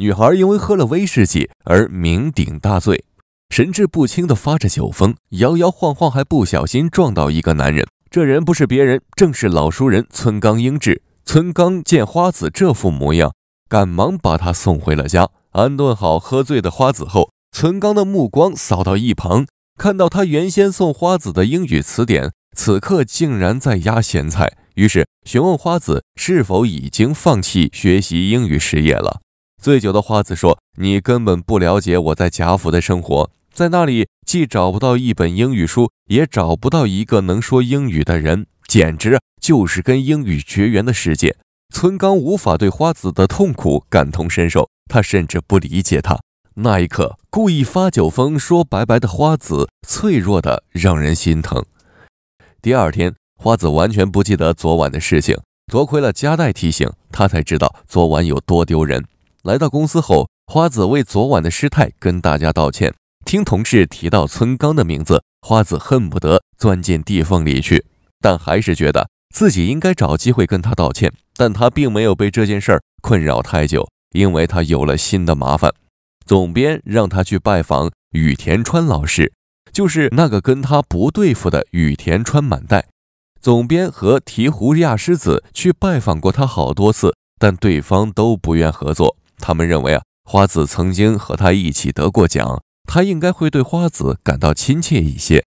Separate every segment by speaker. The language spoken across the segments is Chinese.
Speaker 1: 女孩因为喝了威士忌而酩酊大醉，神志不清的发着酒疯，摇摇晃晃，还不小心撞到一个男人。这人不是别人，正是老熟人村冈英治。村冈见花子这副模样，赶忙把她送回了家，安顿好喝醉的花子后，村冈的目光扫到一旁，看到他原先送花子的英语词典，此刻竟然在压咸菜，于是询问花子是否已经放弃学习英语事业了。醉酒的花子说：“你根本不了解我在贾府的生活，在那里既找不到一本英语书，也找不到一个能说英语的人，简直就是跟英语绝缘的世界。”村刚无法对花子的痛苦感同身受，他甚至不理解他。那一刻，故意发酒疯说“拜拜”的花子，脆弱的让人心疼。第二天，花子完全不记得昨晚的事情，多亏了加代提醒，他才知道昨晚有多丢人。来到公司后，花子为昨晚的失态跟大家道歉。听同事提到村刚的名字，花子恨不得钻进地缝里去，但还是觉得自己应该找机会跟他道歉。但他并没有被这件事儿困扰太久，因为他有了新的麻烦。总编让他去拜访羽田川老师，就是那个跟他不对付的羽田川满代。总编和鹈鹕亚狮子去拜访过他好多次，但对方都不愿合作。他们认为啊，花子曾经和他一起得过奖，他应该会对花子感到亲切一些。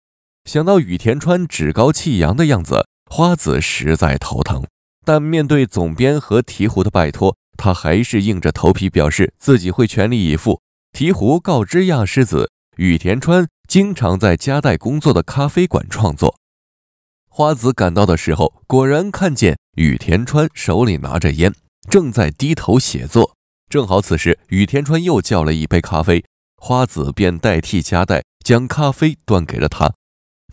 Speaker 1: 想到羽田川趾高气扬的样子，花子实在头疼。但面对总编和鹈鹕的拜托，他还是硬着头皮表示自己会全力以赴。鹈鹕告知亚狮子，羽田川经常在加代工作的咖啡馆创作。花子赶到的时候，果然看见羽田川手里拿着烟，正在低头写作。正好此时，宇田川又叫了一杯咖啡，花子便代替加代将咖啡端给了他。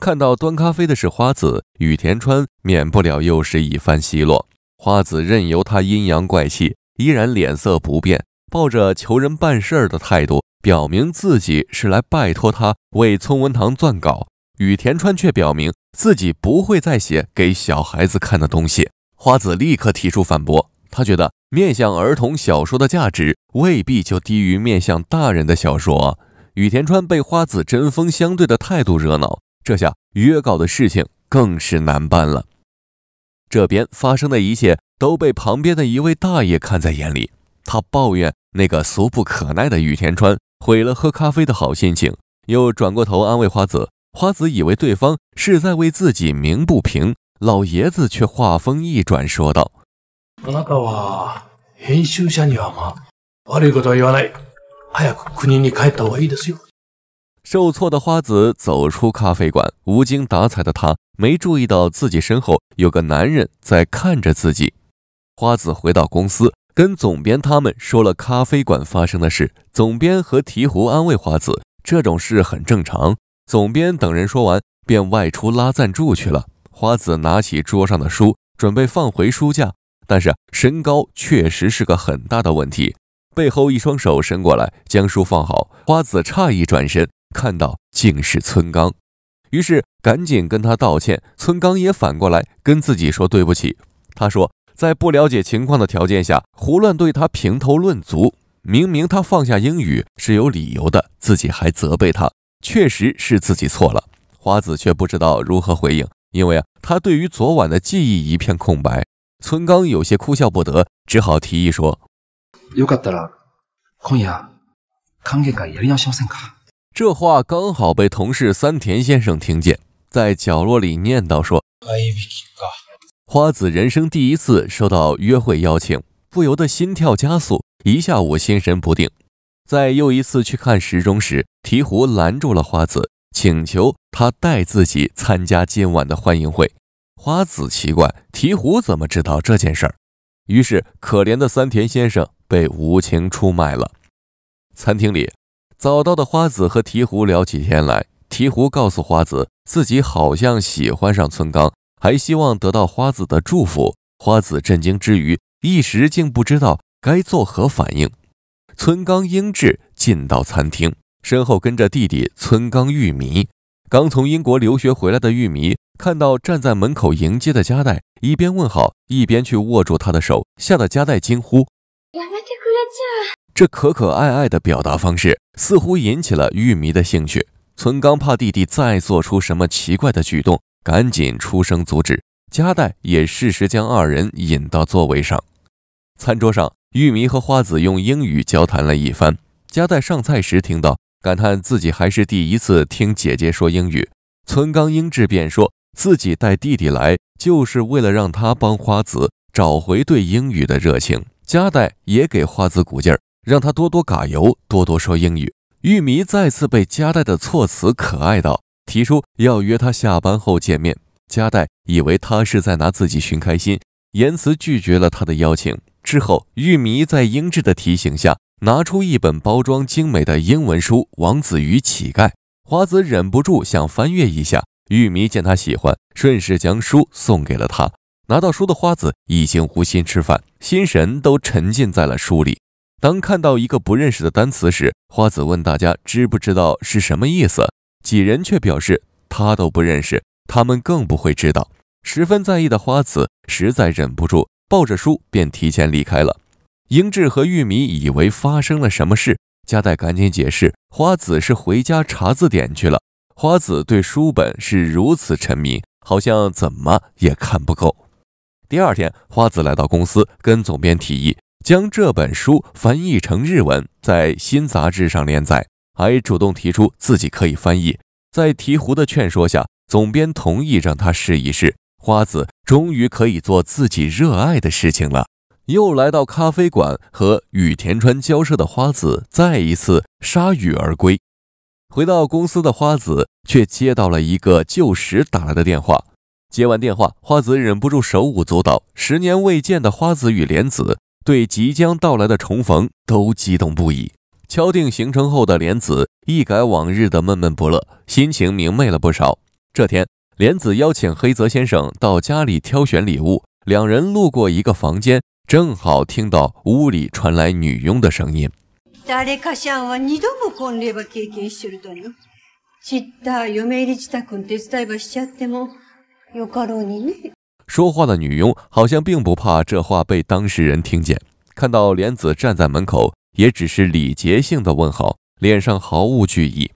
Speaker 1: 看到端咖啡的是花子，宇田川免不了又是一番奚落。花子任由他阴阳怪气，依然脸色不变，抱着求人办事儿的态度，表明自己是来拜托他为聪文堂撰稿。宇田川却表明自己不会再写给小孩子看的东西。花子立刻提出反驳。他觉得面向儿童小说的价值未必就低于面向大人的小说。宇田川被花子针锋相对的态度惹恼，这下约稿的事情更是难办了。这边发生的一切都被旁边的一位大爷看在眼里，他抱怨那个俗不可耐的宇田川毁了喝咖啡的好心情，又转过头安慰花子。花子以为对方是在为自己鸣不平，老爷子却话锋一转说道。あなたは編集者にはま悪いことは言わない。早く国に帰った方がいいですよ。受挫的花子走出咖啡馆，无精打采的他没注意到自己身后有个男人在看着自己。花子回到公司，跟总编他们说了咖啡馆发生的事。总编和鹈鹕安慰花子：“这种事很正常。”总编等人说完，便外出拉赞助去了。花子拿起桌上的书，准备放回书架。但是身高确实是个很大的问题。背后一双手伸过来，将书放好。花子诧异转身，看到竟是村刚，于是赶紧跟他道歉。村刚也反过来跟自己说对不起。他说，在不了解情况的条件下，胡乱对他评头论足。明明他放下英语是有理由的，自己还责备他，确实是自己错了。花子却不知道如何回应，因为啊，他对于昨晚的记忆一片空白。村刚有些哭笑不得，只好提议说：“よかったら今夜歓迎会やりましょうせんか。”这话刚好被同事三田先生听见，在角落里念叨说：“花子人生第一次收到约会邀请，不由得心跳加速，一下午心神不定。在又一次去看时钟时，鹈鹕拦住了花子，请求他带自己参加今晚的欢迎会。”花子奇怪，鹈鹕怎么知道这件事儿？于是，可怜的三田先生被无情出卖了。餐厅里，早到的花子和鹈鹕聊起天来。鹈鹕告诉花子，自己好像喜欢上村刚，还希望得到花子的祝福。花子震惊之余，一时竟不知道该作何反应。村刚英智进到餐厅，身后跟着弟弟村刚玉米。刚从英国留学回来的玉米看到站在门口迎接的加代，一边问好，一边去握住他的手，吓得加代惊呼。这可可爱爱的表达方式似乎引起了玉米的兴趣。村刚怕弟弟再做出什么奇怪的举动，赶紧出声阻止。加代也适时将二人引到座位上。餐桌上，玉米和花子用英语交谈了一番。加代上菜时听到，感叹自己还是第一次听姐姐说英语。村刚英智便说。自己带弟弟来就是为了让他帮花子找回对英语的热情。加代也给花子鼓劲儿，让他多多嘎油，多多说英语。玉米再次被加代的措辞可爱到，提出要约他下班后见面。加代以为他是在拿自己寻开心，言辞拒绝了他的邀请。之后，玉米在英智的提醒下，拿出一本包装精美的英文书《王子与乞丐》，花子忍不住想翻阅一下。玉米见他喜欢，顺势将书送给了他。拿到书的花子已经无心吃饭，心神都沉浸在了书里。当看到一个不认识的单词时，花子问大家知不知道是什么意思，几人却表示他都不认识，他们更不会知道。十分在意的花子实在忍不住，抱着书便提前离开了。英智和玉米以为发生了什么事，加代赶紧解释，花子是回家查字典去了。花子对书本是如此沉迷，好像怎么也看不够。第二天，花子来到公司，跟总编提议将这本书翻译成日文，在新杂志上连载，还主动提出自己可以翻译。在鹈鹕的劝说下，总编同意让他试一试。花子终于可以做自己热爱的事情了。又来到咖啡馆和羽田川交涉的花子，再一次铩羽而归。回到公司的花子却接到了一个旧时打来的电话。接完电话，花子忍不住手舞足蹈。十年未见的花子与莲子对即将到来的重逢都激动不已。敲定行程后的莲子一改往日的闷闷不乐，心情明媚了不少。这天，莲子邀请黑泽先生到家里挑选礼物。两人路过一个房间，正好听到屋里传来女佣的声音。誰かちゃんは二度も婚礼ば経験してるだよ。ちった嫁入りした君手伝いばしちゃってもよかろうに。说话的女佣好像并不怕这话被当事人听见，看到莲子站在门口，也只是礼节性的问好，脸上毫无惧意。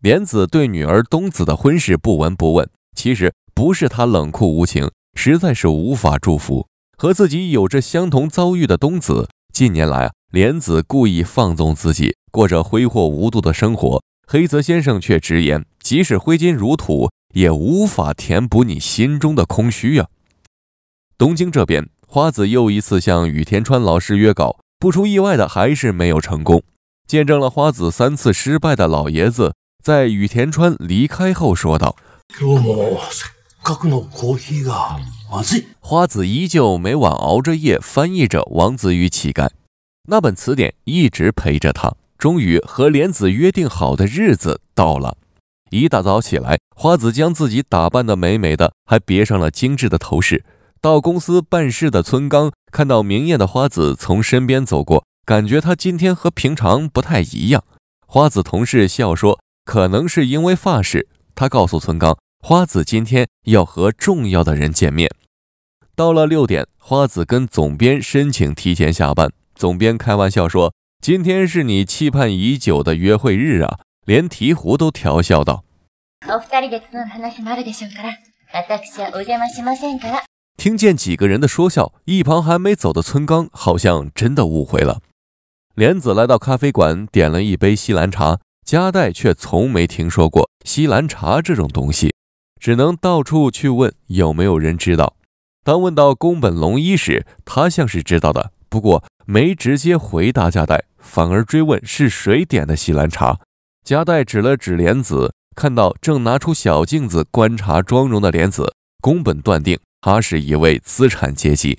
Speaker 1: 莲子对女儿东子的婚事不闻不问，其实不是她冷酷无情，实在是无法祝福。和自己有着相同遭遇的东子，近年来莲子故意放纵自己，过着挥霍无度的生活。黑泽先生却直言，即使挥金如土，也无法填补你心中的空虚啊。东京这边，花子又一次向宇田川老师约稿，不出意外的还是没有成功。见证了花子三次失败的老爷子，在宇田川离开后说道：“花子依旧每晚熬着夜翻译着《王子与乞丐》。”那本词典一直陪着他。终于和莲子约定好的日子到了，一大早起来，花子将自己打扮的美美的，还别上了精致的头饰。到公司办事的村刚看到明艳的花子从身边走过，感觉她今天和平常不太一样。花子同事笑说，可能是因为发饰。他告诉村刚，花子今天要和重要的人见面。到了六点，花子跟总编申请提前下班。总编开玩笑说：“今天是你期盼已久的约会日啊！”连鹈鹕都调笑道。听见几个人的说笑，一旁还没走的村刚好像真的误会了。莲子来到咖啡馆，点了一杯西兰茶。加代却从没听说过西兰茶这种东西，只能到处去问有没有人知道。当问到宫本龙一时，他像是知道的，不过。没直接回答加代，反而追问是谁点的西兰茶。加代指了指莲子，看到正拿出小镜子观察妆容的莲子，宫本断定他是一位资产阶级。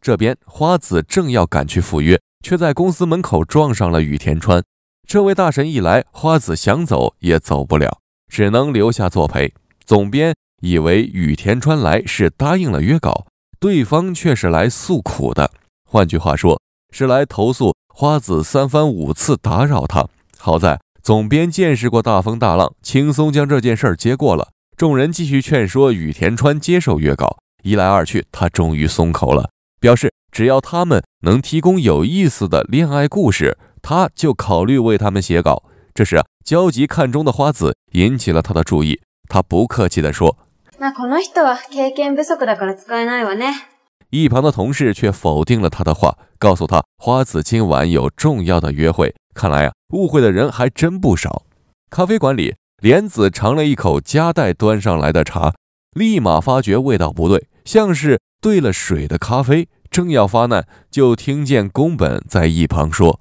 Speaker 1: 这边花子正要赶去赴约，却在公司门口撞上了宇田川。这位大神一来，花子想走也走不了，只能留下作陪。总编以为宇田川来是答应了约稿，对方却是来诉苦的。换句话说。是来投诉花子三番五次打扰他。好在总编见识过大风大浪，轻松将这件事儿接过了。众人继续劝说宇田川接受约稿，一来二去，他终于松口了，表示只要他们能提供有意思的恋爱故事，他就考虑为他们写稿。这时，啊，焦急看中的花子引起了他的注意，他不客气地说：“那この人は経験不足だから使えないわね。”一旁的同事却否定了他的话，告诉他花子今晚有重要的约会。看来啊，误会的人还真不少。咖啡馆里，莲子尝了一口加代端上来的茶，立马发觉味道不对，像是兑了水的咖啡。正要发难，就听见宫本在一旁说。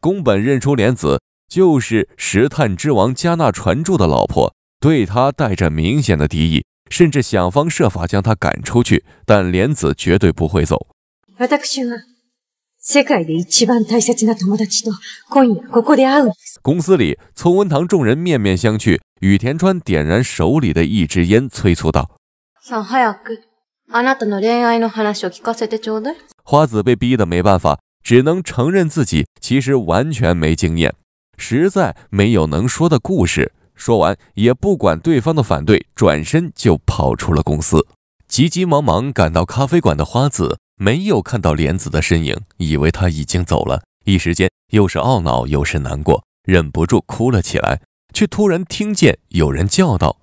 Speaker 1: 宫本认出莲子。就是石炭之王加纳传柱的老婆，对他带着明显的敌意，甚至想方设法将他赶出去。但莲子绝对不会走。公司里，从文堂众人面面相觑，宇田川点燃手里的一支烟，催促道：“花子被逼得没办法，只能承认自己其实完全没经验。”实在没有能说的故事，说完也不管对方的反对，转身就跑出了公司。急急忙忙赶到咖啡馆的花子，没有看到莲子的身影，以为他已经走了，一时间又是懊恼又是难过，忍不住哭了起来。却突然听见有人叫道：“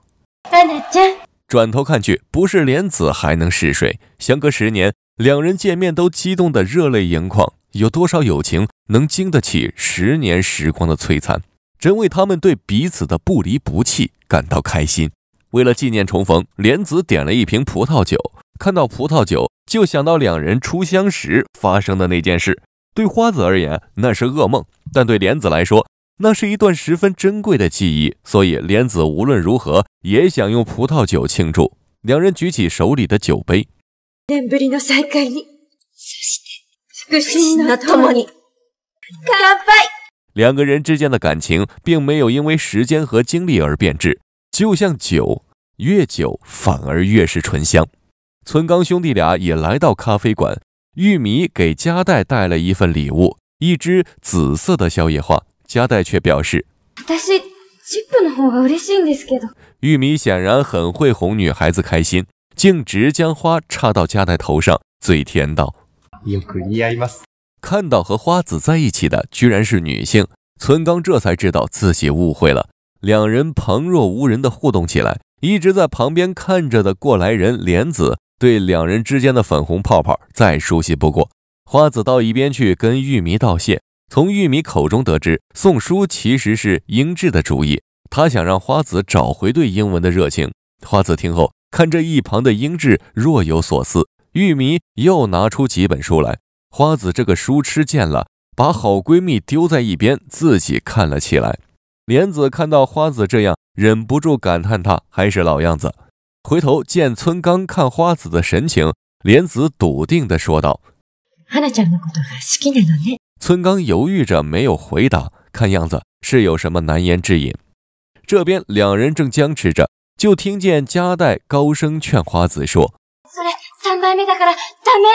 Speaker 1: 大姐！”转头看去，不是莲子还能是谁？相隔十年，两人见面都激动得热泪盈眶。有多少友情能经得起十年时光的摧残？真为他们对彼此的不离不弃感到开心。为了纪念重逢，莲子点了一瓶葡萄酒。看到葡萄酒，就想到两人初相识发生的那件事。对花子而言，那是噩梦；但对莲子来说，那是一段十分珍贵的记忆。所以莲子无论如何也想用葡萄酒庆祝。两人举起手里的酒杯。的两个人之间的感情并没有因为时间和经历而变质，就像酒，越久反而越是醇香。村冈兄弟俩也来到咖啡馆，玉米给加代带了一份礼物，一支紫色的宵夜花。加代却表示，玉米显然很会哄女孩子开心，径直将花插到加代头上，嘴甜道。看到和花子在一起的居然是女性，村刚这才知道自己误会了。两人旁若无人的互动起来，一直在旁边看着的过来人莲子对两人之间的粉红泡泡再熟悉不过。花子到一边去跟玉米道谢，从玉米口中得知送书其实是英智的主意，他想让花子找回对英文的热情。花子听后看着一旁的英智若有所思。玉迷又拿出几本书来，花子这个书痴见了，把好闺蜜丢在一边，自己看了起来。莲子看到花子这样，忍不住感叹：“她还是老样子。”回头见村刚看花子的神情，莲子笃定地说道：“村刚犹豫着没有回答，看样子是有什么难言之隐。”这边两人正僵持着，就听见加代高声劝花子说。三だからダメ。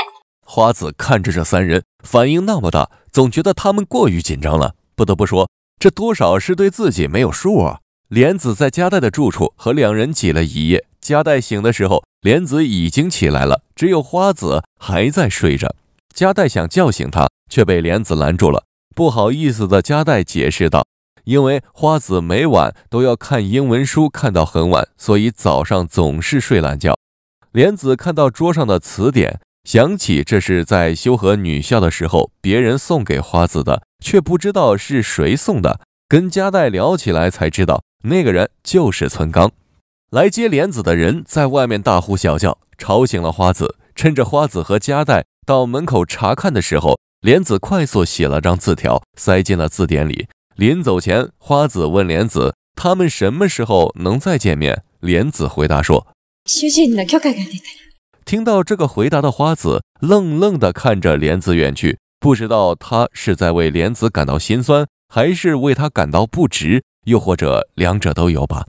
Speaker 1: 花子看着这三人反应那么大，总觉得他们过于紧张了。不得不说，这多少是对自己没有数啊。莲子在加代的住处和两人挤了一夜。加代醒的时候，莲子已经起来了，只有花子还在睡着。加代想叫醒他，却被莲子拦住了。不好意思的加代解释道：“因为花子每晚都要看英文书，看到很晚，所以早上总是睡懒觉。”莲子看到桌上的词典，想起这是在修和女校的时候别人送给花子的，却不知道是谁送的。跟加代聊起来才知道，那个人就是村刚。来接莲子的人在外面大呼小叫，吵醒了花子。趁着花子和加代到门口查看的时候，莲子快速写了张字条，塞进了字典里。临走前，花子问莲子他们什么时候能再见面。莲子回答说。的听到这个回答的花子愣愣的看着莲子远去，不知道他是在为莲子感到心酸，还是为他感到不值，又或者两者都有吧。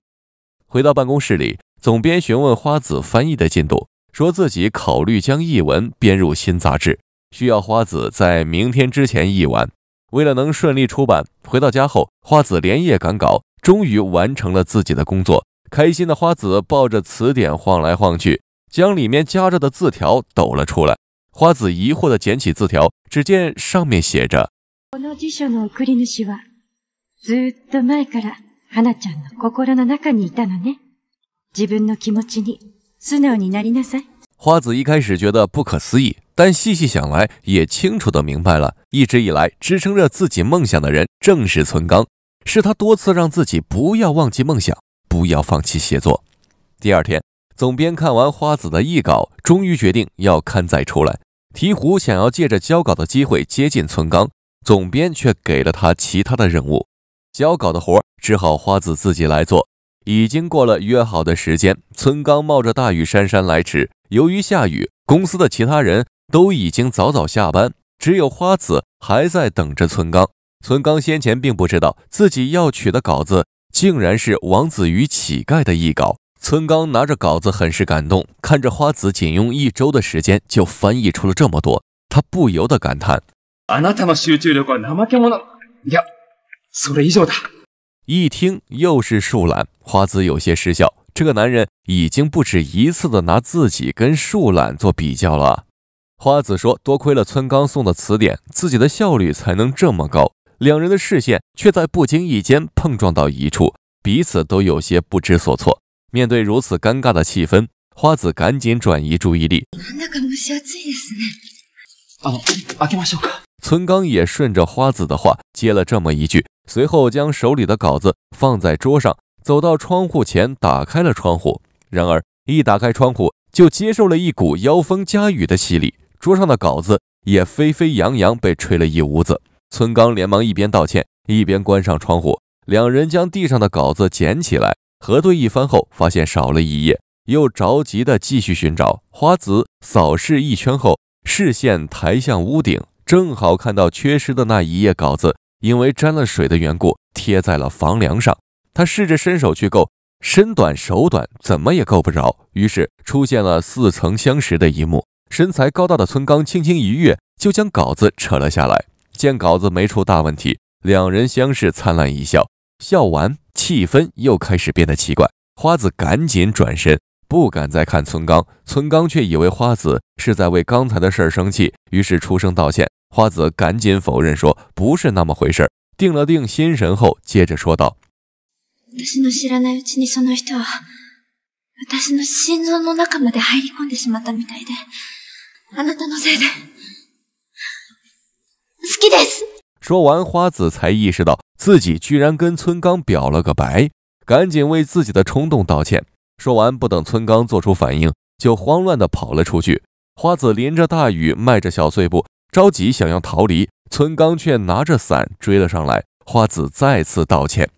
Speaker 1: 回到办公室里，总编询问花子翻译的进度，说自己考虑将译文编入新杂志，需要花子在明天之前译完。为了能顺利出版，回到家后，花子连夜赶稿，终于完成了自己的工作。开心的花子抱着词典晃来晃去，将里面夹着的字条抖了出来。花子疑惑地捡起字条，只见上面写着：“花子一开始觉得不可思议，但细细想来，也清楚地明白了。一直以来支撑着自己梦想的人，正是村刚，是他多次让自己不要忘记梦想。”不要放弃写作。第二天，总编看完花子的译稿，终于决定要刊载出来。鹈鹕想要借着交稿的机会接近村冈，总编却给了他其他的任务，交稿的活儿只好花子自己来做。已经过了约好的时间，村冈冒着大雨姗姗来迟。由于下雨，公司的其他人都已经早早下班，只有花子还在等着村冈。村冈先前并不知道自己要取的稿子。竟然是《王子与乞丐》的译稿。村刚拿着稿子，很是感动，看着花子仅用一周的时间就翻译出了这么多，他不由得感叹。一听又是树懒，花子有些失笑。这个男人已经不止一次的拿自己跟树懒做比较了。花子说：“多亏了村刚送的词典，自己的效率才能这么高。”两人的视线却在不经意间碰撞到一处，彼此都有些不知所措。面对如此尴尬的气氛，花子赶紧转移注意力。村刚也顺着花子的话接了这么一句，随后将手里的稿子放在桌上，走到窗户前打开了窗户。然而，一打开窗户就接受了一股妖风加雨的洗礼，桌上的稿子也飞飞扬扬被吹了一屋子。村刚连忙一边道歉，一边关上窗户。两人将地上的稿子捡起来，核对一番后，发现少了一页，又着急地继续寻找。花子扫视一圈后，视线抬向屋顶，正好看到缺失的那一页稿子，因为沾了水的缘故，贴在了房梁上。他试着伸手去够，身短手短，怎么也够不着。于是出现了似曾相识的一幕：身材高大的村刚轻轻一跃，就将稿子扯了下来。见稿子没出大问题，两人相视灿烂一笑。笑完，气氛又开始变得奇怪。花子赶紧转身，不敢再看村刚，村刚却以为花子是在为刚才的事生气，于是出声道歉。花子赶紧否认说：“不是那么回事。”定了定心神后，接着说道。说完，花子才意识到自己居然跟村刚表了个白，赶紧为自己的冲动道歉。说完，不等村刚做出反应，就慌乱地跑了出去。花子淋着大雨，迈着小碎步，着急想要逃离。村刚却拿着伞追了上来。花子再次道歉。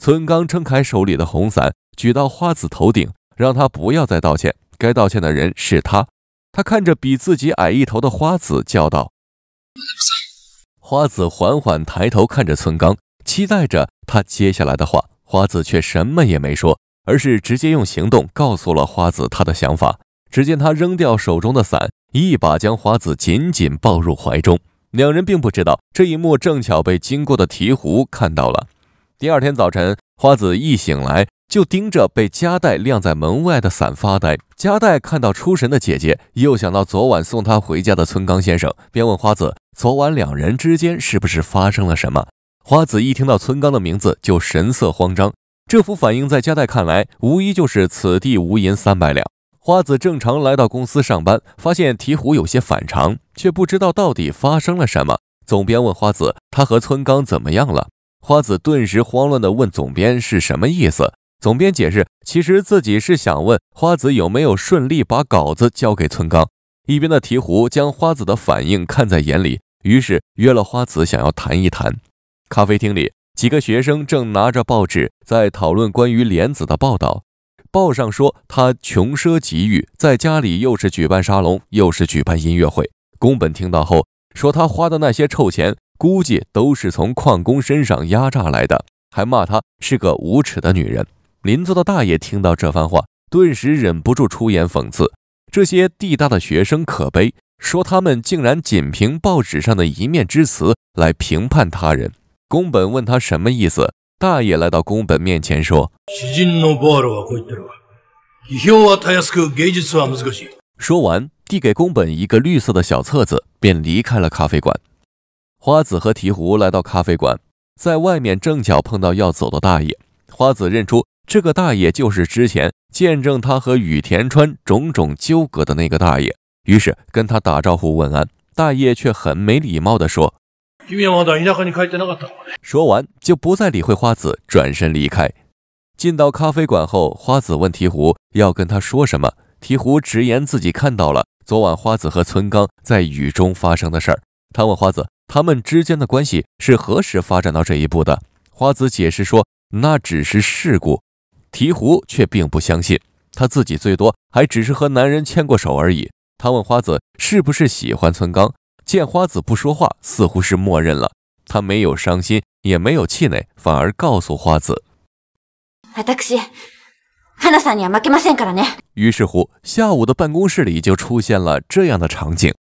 Speaker 1: 村刚撑开手里的红伞，举到花子头顶，让他不要再道歉。该道歉的人是他。他看着比自己矮一头的花子，叫道。花子缓缓抬头看着村刚，期待着他接下来的话。花子却什么也没说，而是直接用行动告诉了花子他的想法。只见他扔掉手中的伞，一把将花子紧紧抱入怀中。两人并不知道这一幕正巧被经过的鹈鹕看到了。第二天早晨，花子一醒来就盯着被夹代晾在门外的伞发呆。夹代看到出神的姐姐，又想到昨晚送她回家的村刚先生，便问花子。昨晚两人之间是不是发生了什么？花子一听到村刚的名字就神色慌张，这副反应在加代看来，无疑就是此地无银三百两。花子正常来到公司上班，发现鹈鹕有些反常，却不知道到底发生了什么。总编问花子，他和村刚怎么样了？花子顿时慌乱地问总编是什么意思。总编解释，其实自己是想问花子有没有顺利把稿子交给村刚。一边的鹈鹕将花子的反应看在眼里。于是约了花子，想要谈一谈。咖啡厅里几个学生正拿着报纸在讨论关于莲子的报道。报上说他穷奢极欲，在家里又是举办沙龙，又是举办音乐会。宫本听到后说，他花的那些臭钱估计都是从矿工身上压榨来的，还骂她是个无耻的女人。邻座的大爷听到这番话，顿时忍不住出言讽刺。这些地大的学生可悲，说他们竟然仅凭报纸上的一面之词来评判他人。宫本问他什么意思，大爷来到宫本面前说：“，”说完，递给宫本一个绿色的小册子，便离开了咖啡馆。花子和鹈鹕来到咖啡馆，在外面正巧碰到要走的大爷。花子认出这个大爷就是之前。见证他和宇田川种种纠葛的那个大爷，于是跟他打招呼问安，大爷却很没礼貌地说：“说完就不再理会花子，转身离开。进到咖啡馆后，花子问鹈鹕要跟他说什么，鹈鹕直言自己看到了昨晚花子和村刚在雨中发生的事儿。他问花子，他们之间的关系是何时发展到这一步的？花子解释说，那只是事故。”鹈鹕却并不相信，他自己最多还只是和男人牵过手而已。他问花子是不是喜欢村刚，见花子不说话，似乎是默认了。他没有伤心，也没有气馁，反而告诉花子。于是乎，下午的办公室里就出现了这样的场景：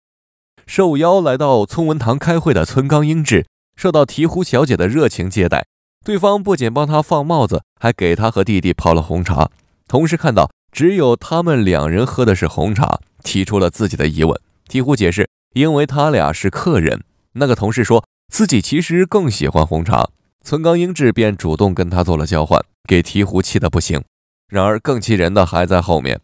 Speaker 1: 受邀来到村文堂开会的村刚英治，受到鹈鹕小姐的热情接待。对方不仅帮他放帽子，还给他和弟弟泡了红茶。同事看到只有他们两人喝的是红茶，提出了自己的疑问。鹈鹕解释，因为他俩是客人。那个同事说自己其实更喜欢红茶。村冈英志便主动跟他做了交换，给鹈鹕气得不行。然而更气人的还在后面。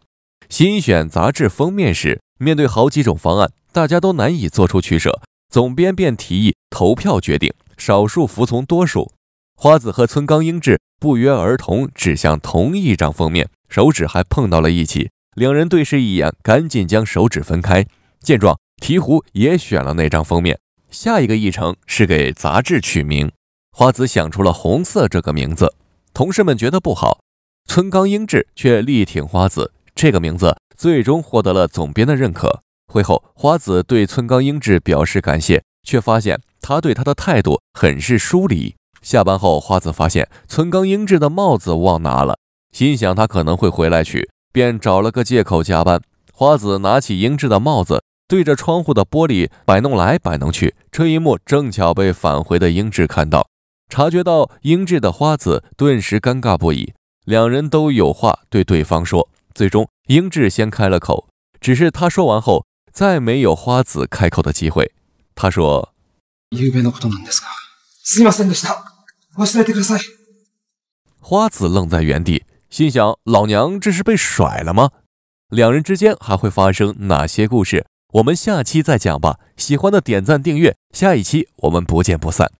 Speaker 1: 新选杂志封面时，面对好几种方案，大家都难以做出取舍。总编便提议投票决定，少数服从多数。花子和村冈英志不约而同指向同一张封面，手指还碰到了一起。两人对视一眼，赶紧将手指分开。见状，鹈鹕也选了那张封面。下一个议程是给杂志取名。花子想出了“红色”这个名字，同事们觉得不好，村冈英志却力挺花子这个名字，最终获得了总编的认可。会后，花子对村冈英志表示感谢，却发现他对他的态度很是疏离。下班后，花子发现村冈英治的帽子忘拿了，心想他可能会回来取，便找了个借口加班。花子拿起英治的帽子，对着窗户的玻璃摆弄来摆弄去。这一幕正巧被返回的英治看到，察觉到英治的花子顿时尴尬不已。两人都有话对对方说，最终英治先开了口，只是他说完后，再没有花子开口的机会。他说：“すみませんでした。”花子愣在原地，心想：老娘这是被甩了吗？两人之间还会发生哪些故事？我们下期再讲吧。喜欢的点赞订阅，下一期我们不见不散。